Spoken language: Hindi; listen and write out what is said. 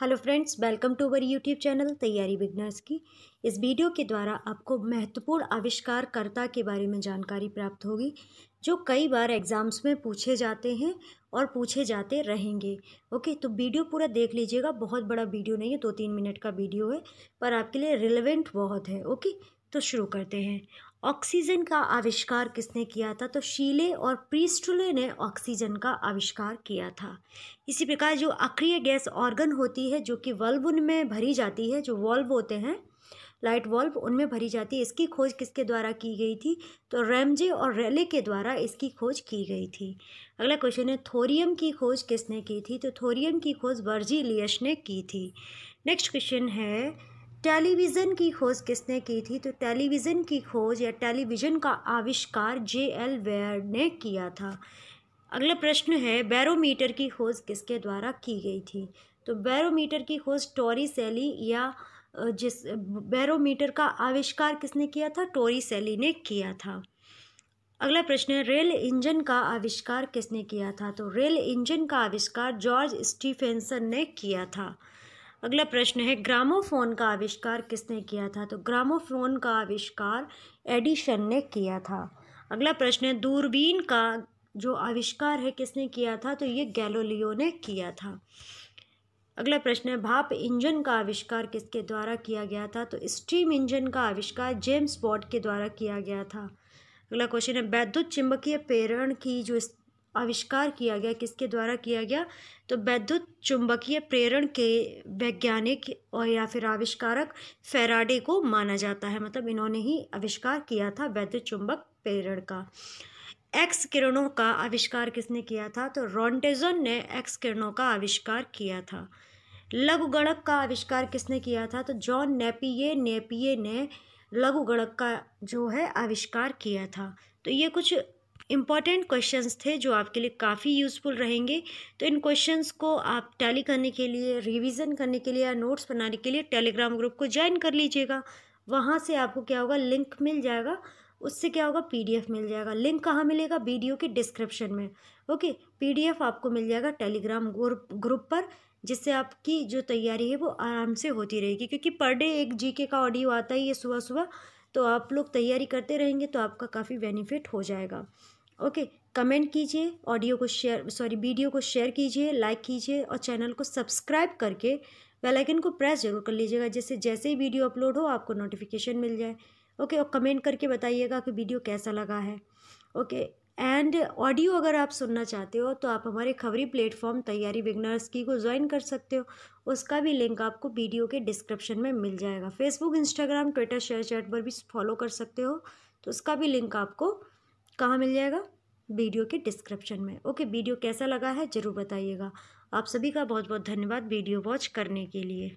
hello friends welcome to our YouTube channel तैयारी बिगनर्स की इस वीडियो के द्वारा आपको महत्वपूर्ण आविष्कारकर्ता के बारे में जानकारी प्राप्त होगी जो कई बार एग्ज़ाम्स में पूछे जाते हैं और पूछे जाते रहेंगे ओके तो वीडियो पूरा देख लीजिएगा बहुत बड़ा वीडियो नहीं है दो तीन मिनट का वीडियो है पर आपके लिए रिलेवेंट बहुत है ओके तो शुरू करते हैं ऑक्सीजन का आविष्कार किसने किया था तो शीले और प्रीस्टुले ने ऑक्सीजन का आविष्कार किया था इसी प्रकार जो अक्रिय गैस ऑर्गन होती है जो कि वल्ब उनमें भरी जाती है जो वॉल्व होते हैं लाइट वॉल्व उनमें भरी जाती है इसकी खोज किसके द्वारा की गई थी तो रैमजे और रेले के द्वारा इसकी खोज की गई थी अगला क्वेश्चन है थोरियम की खोज किसने की थी तो थोरियम की खोज वर्जी लियश ने की थी नेक्स्ट क्वेश्चन है टेलीविज़न की खोज किसने की थी तो टेलीविज़न की खोज या टेलीविज़न का आविष्कार जे एल वेयर ने किया था अगला प्रश्न है बैरोमीटर की खोज किसके द्वारा की गई थी तो बैरोमीटर की खोज टोरी सैली या जिस बैरोमीटर का आविष्कार किसने किया था टोरी सेली ने किया था अगला प्रश्न है रेल इंजन का आविष्कार किसने किया था तो रेल इंजन का आविष्कार जॉर्ज स्टीफेंसन ने किया था अगला प्रश्न है ग्रामोफोन का आविष्कार किसने किया था तो ग्रामोफोन का आविष्कार एडिशन ने किया था अगला प्रश्न है दूरबीन का जो आविष्कार है किसने किया था तो ये गैलोलियो ने किया था अगला प्रश्न है भाप इंजन का आविष्कार किसके द्वारा किया गया था तो स्टीम इंजन का आविष्कार जेम्स बॉड के द्वारा किया गया था अगला क्वेश्चन है वैद्युत चुंबकीय प्रेरण की जो आविष्कार किया गया किसके द्वारा किया गया तो वैद्युत चुंबकीय प्रेरण के वैज्ञानिक और या फिर आविष्कारक फेराडे को माना जाता है मतलब इन्होंने ही आविष्कार किया था वैद्युत चुंबक प्रेरण का एक्स किरणों का आविष्कार किसने किया था तो रॉन्टेजन ने एक्स किरणों का आविष्कार किया था लघु गणक का आविष्कार किसने किया था तो जॉन नेपिये नेपिये ने लघु गणक का जो है आविष्कार किया था तो ये कुछ इंपॉर्टेंट क्वेश्चंस थे जो आपके लिए काफ़ी यूज़फुल रहेंगे तो इन क्वेश्चंस को आप टैली करने के लिए रिवीजन करने के लिए या नोट्स बनाने के लिए टेलीग्राम ग्रुप को ज्वाइन कर लीजिएगा वहाँ से आपको क्या होगा लिंक मिल जाएगा उससे क्या होगा पी मिल जाएगा लिंक कहाँ मिलेगा वीडियो के डिस्क्रिप्शन में ओके पी आपको मिल जाएगा टेलीग्राम ग्रुप पर जिससे आपकी जो तैयारी है वो आराम से होती रहेगी क्योंकि पर डे एक जीके का ऑडियो आता ही है सुबह सुबह तो आप लोग तैयारी करते रहेंगे तो आपका काफ़ी बेनिफिट हो जाएगा ओके कमेंट कीजिए ऑडियो को शेयर सॉरी वीडियो को शेयर कीजिए लाइक कीजिए और चैनल को सब्सक्राइब करके बेल आइकन को प्रेस जरूर कर लीजिएगा जिससे जैसे ही वीडियो अपलोड हो आपको नोटिफिकेशन मिल जाए ओके और कमेंट करके बताइएगा कि वीडियो कैसा लगा है ओके एंड ऑडियो अगर आप सुनना चाहते हो तो आप हमारे खबरी प्लेटफॉर्म तैयारी बिगनर्स की को ज्वाइन कर सकते हो उसका भी लिंक आपको वीडियो के डिस्क्रिप्शन में मिल जाएगा Facebook Instagram Twitter ShareChat पर भी फॉलो कर सकते हो तो उसका भी लिंक आपको कहाँ मिल जाएगा वीडियो के डिस्क्रिप्शन में ओके वीडियो कैसा लगा है ज़रूर बताइएगा आप सभी का बहुत बहुत धन्यवाद वीडियो वॉच करने के लिए